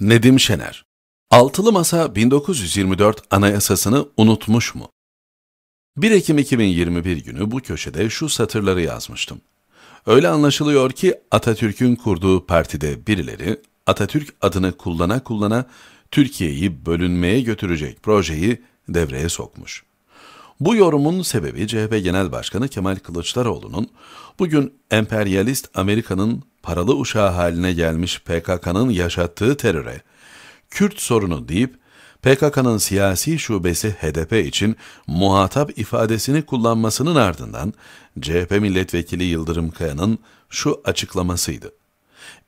Nedim Şener Altılı Masa 1924 Anayasasını unutmuş mu? 1 Ekim 2021 günü bu köşede şu satırları yazmıştım. Öyle anlaşılıyor ki Atatürk'ün kurduğu partide birileri Atatürk adını kullana kullana Türkiye'yi bölünmeye götürecek projeyi devreye sokmuş. Bu yorumun sebebi CHP Genel Başkanı Kemal Kılıçdaroğlu'nun bugün emperyalist Amerika'nın paralı uşağı haline gelmiş PKK'nın yaşattığı teröre, Kürt sorunu deyip PKK'nın siyasi şubesi HDP için muhatap ifadesini kullanmasının ardından CHP milletvekili Yıldırım Kaya'nın şu açıklamasıydı.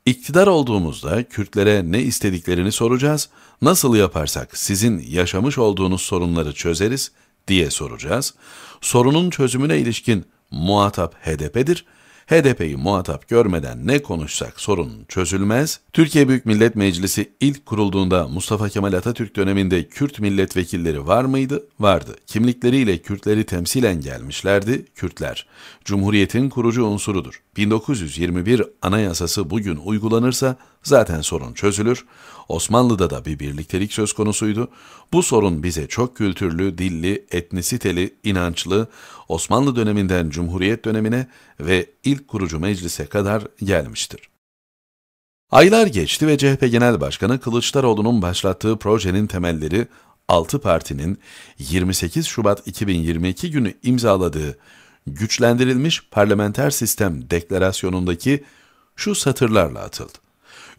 İktidar olduğumuzda Kürtlere ne istediklerini soracağız, nasıl yaparsak sizin yaşamış olduğunuz sorunları çözeriz diye soracağız. Sorunun çözümüne ilişkin muhatap HDP'dir.'' HDP'yi muhatap görmeden ne konuşsak sorun çözülmez. Türkiye Büyük Millet Meclisi ilk kurulduğunda Mustafa Kemal Atatürk döneminde Kürt milletvekilleri var mıydı? Vardı. Kimlikleriyle Kürtleri temsilen gelmişlerdi. Kürtler. Cumhuriyetin kurucu unsurudur. 1921 Anayasası bugün uygulanırsa zaten sorun çözülür. Osmanlı'da da bir birliktelik söz konusuydu. Bu sorun bize çok kültürlü, dilli, etnisiteli, inançlı, Osmanlı döneminden Cumhuriyet dönemine ve ilk kurucu meclise kadar gelmiştir. Aylar geçti ve CHP Genel Başkanı Kılıçdaroğlu'nun başlattığı projenin temelleri 6 partinin 28 Şubat 2022 günü imzaladığı güçlendirilmiş parlamenter sistem deklarasyonundaki şu satırlarla atıldı.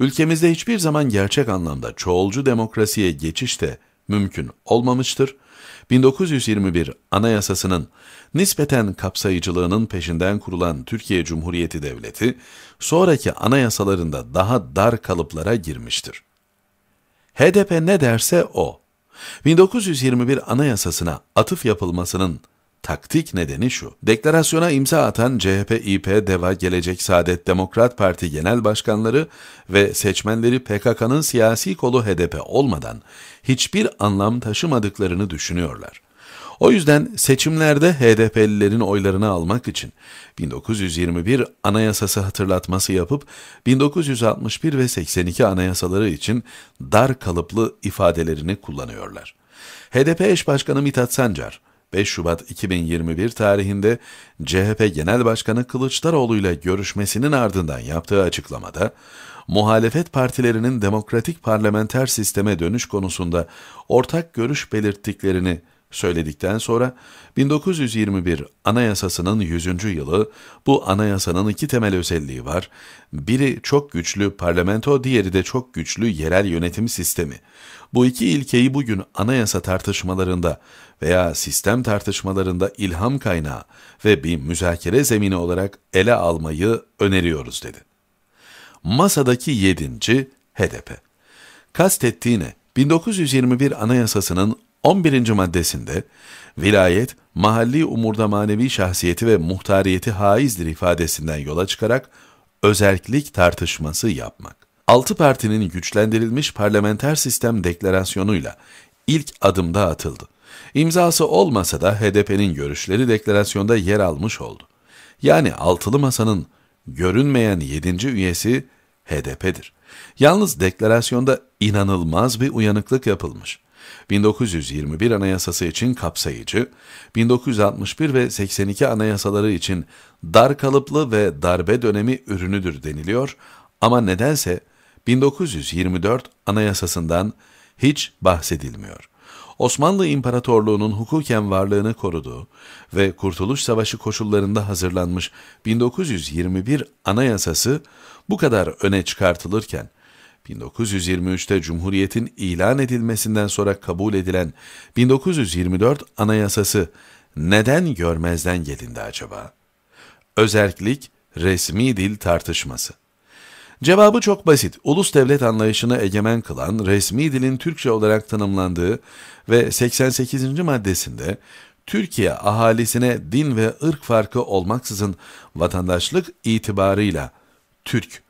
Ülkemizde hiçbir zaman gerçek anlamda çoğulcu demokrasiye geçiş de mümkün olmamıştır. 1921 Anayasası'nın nispeten kapsayıcılığının peşinden kurulan Türkiye Cumhuriyeti Devleti, sonraki anayasalarında daha dar kalıplara girmiştir. HDP ne derse o. 1921 Anayasası'na atıf yapılmasının Taktik nedeni şu. Deklarasyona imza atan CHP, İP, DEVA, Gelecek Saadet Demokrat Parti genel başkanları ve seçmenleri PKK'nın siyasi kolu HDP olmadan hiçbir anlam taşımadıklarını düşünüyorlar. O yüzden seçimlerde HDP'lilerin oylarını almak için 1921 Anayasası hatırlatması yapıp 1961 ve 82 anayasaları için dar kalıplı ifadelerini kullanıyorlar. HDP eş başkanı Mithat Sancar 5 Şubat 2021 tarihinde CHP Genel Başkanı Kılıçdaroğlu ile görüşmesinin ardından yaptığı açıklamada, muhalefet partilerinin demokratik parlamenter sisteme dönüş konusunda ortak görüş belirttiklerini söyledikten sonra 1921 Anayasası'nın 100. yılı bu anayasanın iki temel özelliği var. Biri çok güçlü parlamento, diğeri de çok güçlü yerel yönetim sistemi. Bu iki ilkeyi bugün anayasa tartışmalarında veya sistem tartışmalarında ilham kaynağı ve bir müzakere zemini olarak ele almayı öneriyoruz dedi. Masadaki 7. HDP Kastettiği 1921 Anayasası'nın 11. maddesinde vilayet, mahalli umurda manevi şahsiyeti ve muhtariyeti haizdir ifadesinden yola çıkarak özellik tartışması yapmak. Altı partinin güçlendirilmiş parlamenter sistem deklarasyonuyla ilk adımda atıldı. İmzası olmasa da HDP'nin görüşleri deklarasyonda yer almış oldu. Yani altılı masanın görünmeyen yedinci üyesi HDP'dir. Yalnız deklarasyonda inanılmaz bir uyanıklık yapılmış. 1921 Anayasası için kapsayıcı, 1961 ve 82 anayasaları için dar kalıplı ve darbe dönemi ürünüdür deniliyor ama nedense 1924 Anayasasından hiç bahsedilmiyor. Osmanlı İmparatorluğu'nun hukuken varlığını korudu ve Kurtuluş Savaşı koşullarında hazırlanmış 1921 Anayasası bu kadar öne çıkartılırken, 1923'te Cumhuriyet'in ilan edilmesinden sonra kabul edilen 1924 Anayasası neden görmezden gelindi acaba? Özellik, resmi dil tartışması. Cevabı çok basit. Ulus devlet anlayışını egemen kılan resmi dilin Türkçe olarak tanımlandığı ve 88. maddesinde Türkiye ahalisine din ve ırk farkı olmaksızın vatandaşlık itibarıyla Türk,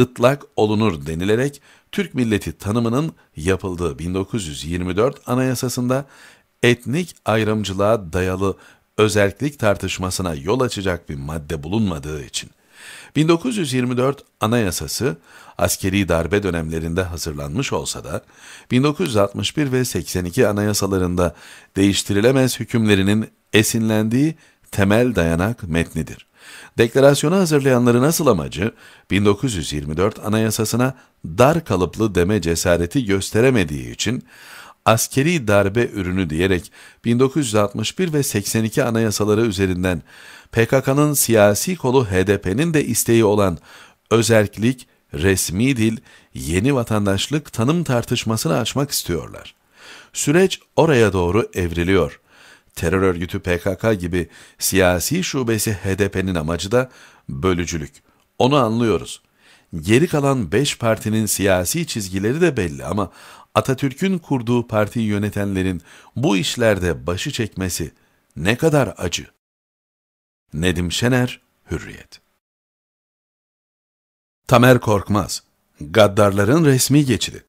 ıtlak olunur denilerek Türk milleti tanımının yapıldığı 1924 anayasasında etnik ayrımcılığa dayalı özellik tartışmasına yol açacak bir madde bulunmadığı için 1924 Anayasası askeri darbe dönemlerinde hazırlanmış olsa da 1961 ve 82 anayasalarında değiştirilemez hükümlerinin esinlendiği temel dayanak metnidir. Deklarasyonu hazırlayanların asıl amacı 1924 Anayasasına dar kalıplı deme cesareti gösteremediği için askeri darbe ürünü diyerek 1961 ve 82 anayasaları üzerinden PKK'nın siyasi kolu HDP'nin de isteği olan özerklik, resmi dil, yeni vatandaşlık tanım tartışmasını açmak istiyorlar. Süreç oraya doğru evriliyor. Terör örgütü PKK gibi siyasi şubesi HDP'nin amacı da bölücülük. Onu anlıyoruz. Geri kalan 5 partinin siyasi çizgileri de belli ama Atatürk'ün kurduğu partiyi yönetenlerin bu işlerde başı çekmesi ne kadar acı. Nedim Şener, Hürriyet Tamer Korkmaz, Gaddarların resmi geçidi.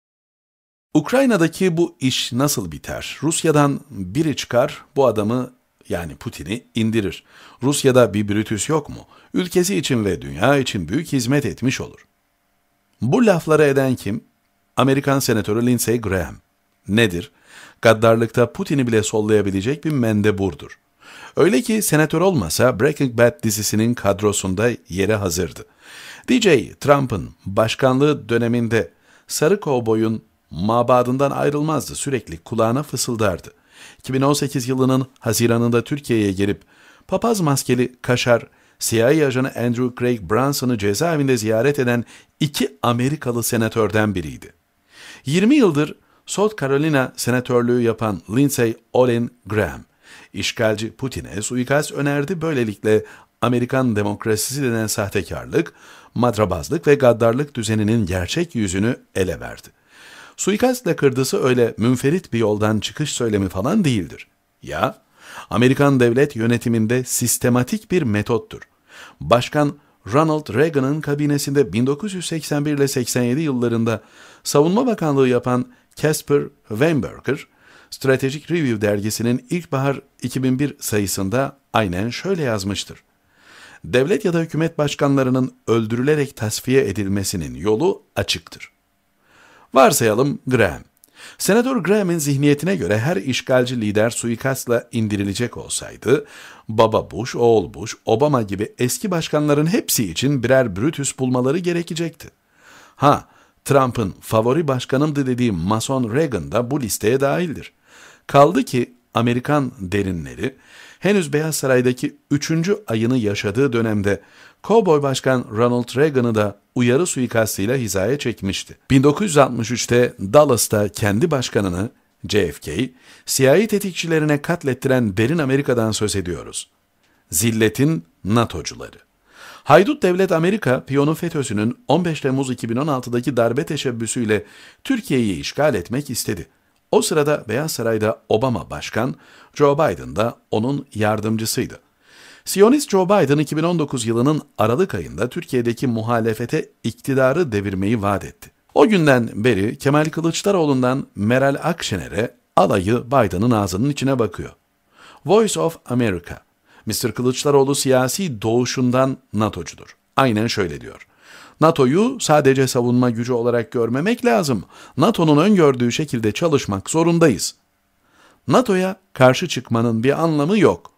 Ukrayna'daki bu iş nasıl biter? Rusya'dan biri çıkar, bu adamı yani Putin'i indirir. Rusya'da bir Brutus yok mu? Ülkesi için ve dünya için büyük hizmet etmiş olur. Bu lafları eden kim? Amerikan senatörü Lindsey Graham. Nedir? Gaddarlıkta Putin'i bile sollayabilecek bir mendeburdur. Öyle ki senatör olmasa Breaking Bad dizisinin kadrosunda yere hazırdı. DJ Trump'ın başkanlığı döneminde Sarı Kovboy'un mabadından ayrılmazdı sürekli kulağına fısıldardı. 2018 yılının Haziran'ında Türkiye'ye gelip papaz maskeli kaşar CIA ajanı Andrew Craig Branson'ı cezaevinde ziyaret eden iki Amerikalı senatörden biriydi. 20 yıldır South Carolina senatörlüğü yapan Lindsey Olin Graham, işgalci Putin'e suikast önerdi. Böylelikle Amerikan demokrasisi denen sahtekarlık, madrabazlık ve gaddarlık düzeninin gerçek yüzünü ele verdi. Suikastla kırdısı öyle münferit bir yoldan çıkış söylemi falan değildir. Ya, Amerikan devlet yönetiminde sistematik bir metottur. Başkan Ronald Reagan'ın kabinesinde 1981 ile 87 yıllarında Savunma Bakanlığı yapan Casper Weinberger, Strategic Review dergisinin ilkbahar 2001 sayısında aynen şöyle yazmıştır. Devlet ya da hükümet başkanlarının öldürülerek tasfiye edilmesinin yolu açıktır. Varsayalım Graham, Senatör Graham'in zihniyetine göre her işgalci lider suikastla indirilecek olsaydı, baba Bush, oğul Bush, Obama gibi eski başkanların hepsi için birer Brutus bulmaları gerekecekti. Ha, Trump'ın favori başkanımdı dediği mason Reagan da bu listeye dahildir. Kaldı ki Amerikan derinleri henüz Beyaz Saray'daki üçüncü ayını yaşadığı dönemde Cowboy Başkan Ronald Reagan'ı da uyarı suikastıyla hizaya çekmişti. 1963'te Dallas'ta kendi başkanını JFK, siyahi tetikçilerine katlettiren derin Amerika'dan söz ediyoruz. Zilletin NATO'cuları. Haydut Devlet Amerika, piyonu FETÖ'sünün 15 Temmuz 2016'daki darbe teşebbüsüyle Türkiye'yi işgal etmek istedi. O sırada Beyaz Saray'da Obama başkan, Joe Biden da onun yardımcısıydı. Siyonist Joe Biden 2019 yılının Aralık ayında Türkiye'deki muhalefete iktidarı devirmeyi vaat etti. O günden beri Kemal Kılıçdaroğlu'ndan Meral Akşener'e alayı Biden'ın ağzının içine bakıyor. Voice of America. Mr. Kılıçdaroğlu siyasi doğuşundan NATO'cudur. Aynen şöyle diyor. NATO'yu sadece savunma gücü olarak görmemek lazım. NATO'nun öngördüğü şekilde çalışmak zorundayız. NATO'ya karşı çıkmanın bir anlamı yok.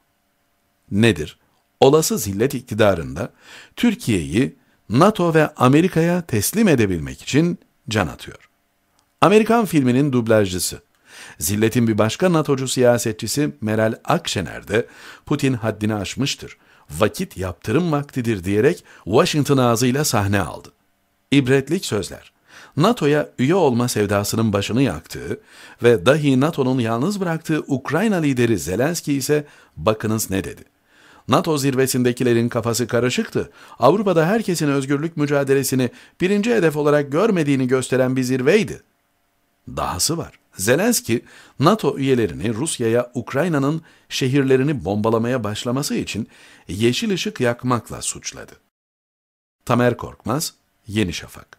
Nedir? Olası zillet iktidarında Türkiye'yi NATO ve Amerika'ya teslim edebilmek için can atıyor. Amerikan filminin dublajcısı Zilletin bir başka NATO'cu siyasetçisi Meral Akşener de Putin haddini aşmıştır vakit yaptırım vaktidir diyerek Washington ağzıyla sahne aldı. İbretlik sözler. NATO'ya üye olma sevdasının başını yaktığı ve dahi NATO'nun yalnız bıraktığı Ukrayna lideri Zelenski ise bakınız ne dedi. NATO zirvesindekilerin kafası karışıktı. Avrupa'da herkesin özgürlük mücadelesini birinci hedef olarak görmediğini gösteren bir zirveydi. Dahası var. Zelenski, NATO üyelerini Rusya'ya Ukrayna'nın şehirlerini bombalamaya başlaması için yeşil ışık yakmakla suçladı. Tamer Korkmaz, Yeni Şafak